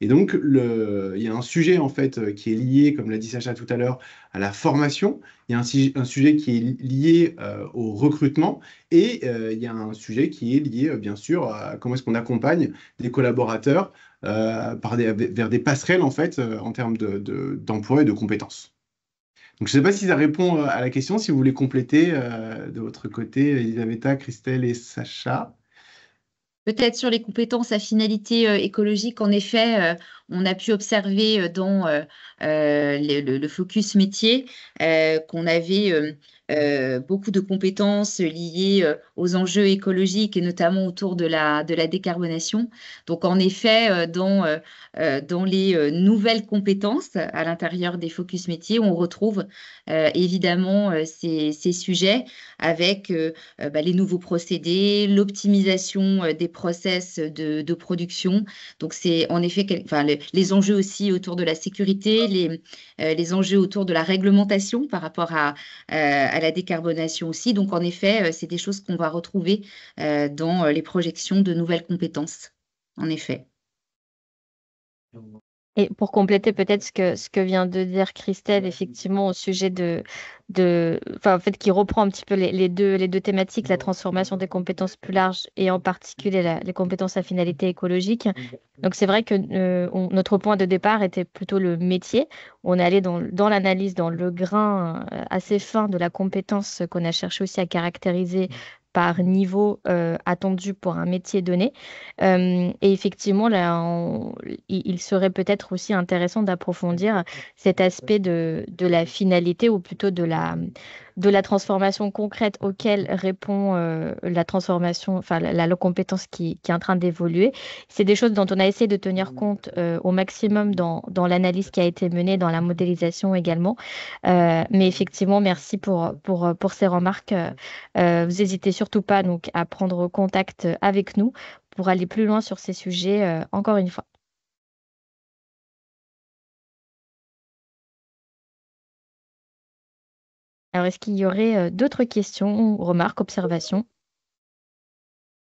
et donc, il y a un sujet, en fait, euh, qui est lié, comme l'a dit Sacha tout à l'heure, à la formation. Il y a un, sujet qui est lié euh, au recrutement. Et euh, il y a un sujet qui est lié, bien sûr, à comment est-ce qu'on accompagne des collaborateurs par vers des passerelles, en fait, en termes d'emploi et de compétences. je ne sais pas si ça répond à la question. Si vous voulez compléter de votre côté, Elisabetta, Christelle et Sacha peut-être sur les compétences à finalité euh, écologique, en effet, euh, on a pu observer euh, dans euh, euh, le, focus métier qu'on avait beaucoup de compétences liées aux enjeux écologiques et notamment autour de la, de la décarbonation. Donc en effet, dans, les nouvelles compétences à l'intérieur des focus métiers, on retrouve évidemment ces, sujets avec bah, les nouveaux procédés, l'optimisation des process de, production. Donc c'est en effet, euh, les enjeux aussi autour de la sécurité, euh, les, enjeux autour de la réglementation par rapport à, euh, à la décarbonation aussi. Donc en effet, c'est des choses qu'on va retrouver dans les projections de nouvelles compétences, en effet. Et pour compléter peut-être ce que, ce que vient de dire Christelle, effectivement, au sujet de, de enfin, en fait, qui reprend un petit peu les, deux, les deux thématiques, la transformation des compétences plus larges et en particulier les compétences à finalité écologique. Donc, c'est vrai que euh, notre point de départ était plutôt le métier. On est allé dans, dans l'analyse, dans le grain euh, assez fin de la compétence qu'on a cherché aussi à caractériser mm par niveau euh, attendu pour un métier donné. Euh, et effectivement, là, il serait peut-être aussi intéressant d'approfondir cet aspect de, de, la finalité ou plutôt de la, de la transformation concrète auquel répond euh, la transformation, enfin la, la, compétence qui, est en train d'évoluer. C'est des choses dont on a essayé de tenir mm. compte euh, au maximum dans, dans l'analyse qui a été menée, dans la modélisation également. Euh, mais effectivement, merci pour, pour, pour ces remarques. vous n'hésitez surtout pas donc, à prendre contact avec nous pour aller plus loin sur ces sujets, encore une fois. Alors, est-ce qu'il y aurait euh, d'autres questions, remarques, observations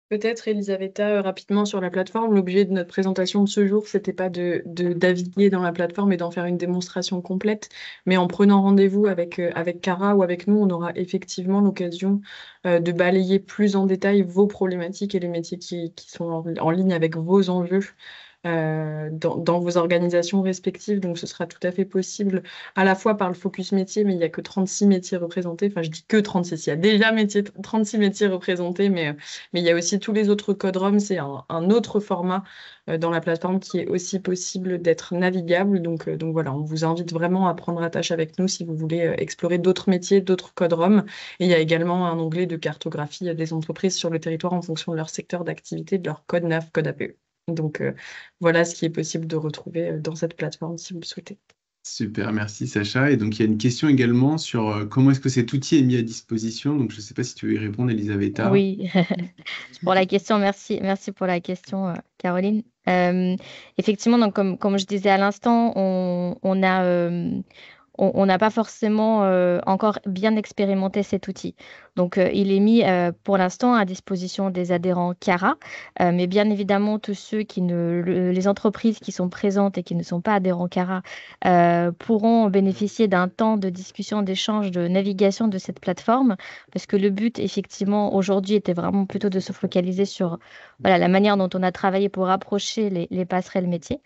Peut-être, Elisabetta, euh, rapidement sur la plateforme. L'objet de notre présentation de ce jour, c'était pas de d'aviguer dans la plateforme et d'en faire une démonstration complète, mais en prenant rendez-vous avec euh, avec Cara ou avec nous, on aura effectivement l'occasion de balayer plus en détail vos problématiques et les métiers qui, sont en, ligne avec vos enjeux euh, dans, dans, vos organisations respectives. Donc, ce sera tout à fait possible à la fois par le focus métier, mais il n'y a que 36 métiers représentés. Enfin, je dis que 36, il y a déjà métier, 36 métiers représentés, mais, euh, mais il y a aussi tous les autres codes ROM. C'est un, un, autre format euh, dans la plateforme qui est aussi possible d'être navigable. Donc, euh, donc voilà, on vous invite vraiment à prendre attache avec nous si vous voulez explorer d'autres métiers, d'autres codes ROM. Et il y a également un onglet de cartographie des entreprises sur le territoire en fonction de leur secteur d'activité, de leur code NAF, code APE. Donc euh, voilà ce qui est possible de retrouver euh, dans cette plateforme si vous le souhaitez. Super, merci Sacha. Et donc il y a une question également sur euh, comment est-ce que cet outil est mis à disposition. Donc je ne sais pas si tu veux y répondre, Elisabetta. Oui, pour la question, merci, merci pour la question, Caroline. effectivement, donc, comme, je disais à l'instant, on, n'a pas forcément encore bien expérimenté cet outil. Donc, euh, il est mis euh, pour l'instant à disposition des adhérents CARA, euh, mais bien évidemment, tous ceux qui ne, les entreprises qui sont présentes et qui ne sont pas adhérents CARA pourront bénéficier d'un temps de discussion, d'échange, de navigation de cette plateforme, parce que le but, effectivement, aujourd'hui, était vraiment plutôt de se focaliser sur voilà, la manière dont on a travaillé pour rapprocher les, passerelles métiers.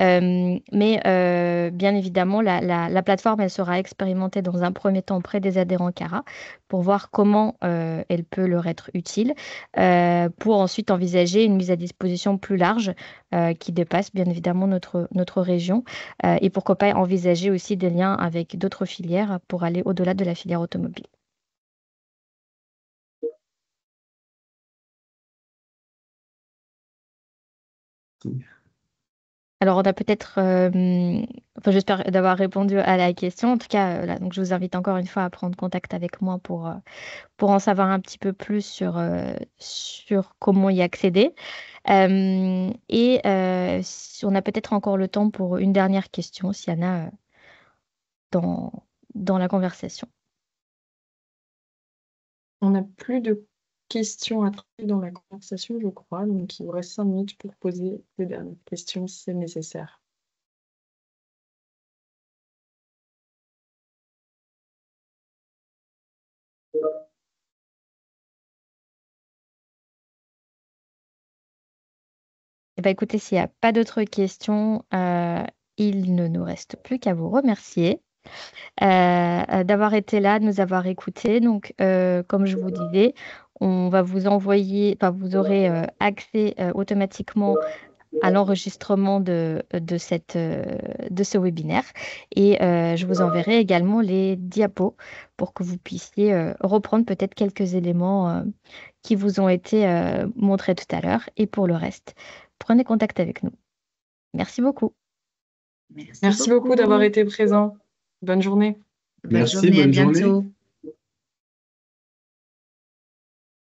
mais bien évidemment, la, la plateforme, elle sera expérimentée dans un premier temps auprès des adhérents CARA pour voir comment euh, elle peut leur être utile, euh, pour ensuite envisager une mise à disposition plus large euh, qui dépasse bien évidemment notre, notre région et pourquoi pas envisager aussi des liens avec d'autres filières pour aller au-delà de la filière automobile. Alors, on a peut-être, euh, j'espère d'avoir répondu à la question. En tout cas, euh, donc, je vous invite encore une fois à prendre contact avec moi pour, euh, pour en savoir un petit peu plus sur, comment y accéder. et on a peut-être encore le temps pour une dernière question, s'il y en a dans, dans la conversation. On n'a plus de questions à traiter dans la conversation, je crois. Donc, il vous reste cinq minutes pour poser les dernières questions si c'est nécessaire. Eh bien, écoutez, s'il n'y a pas d'autres questions, euh, il ne nous reste plus qu'à vous remercier euh, d'avoir été là, de nous avoir écoutés. Donc, euh, comme je vous disais, on va vous envoyer, vous aurez euh, accès euh, automatiquement à l'enregistrement euh, de, ce webinaire. Et je vous enverrai également les diapos pour que vous puissiez reprendre peut-être quelques éléments qui vous ont été montrés tout à l'heure. Et pour le reste, prenez contact avec nous. Merci beaucoup. Merci, beaucoup, d'avoir été présent. Bonne journée. Bonne Merci, journée, bonne bientôt. Journée.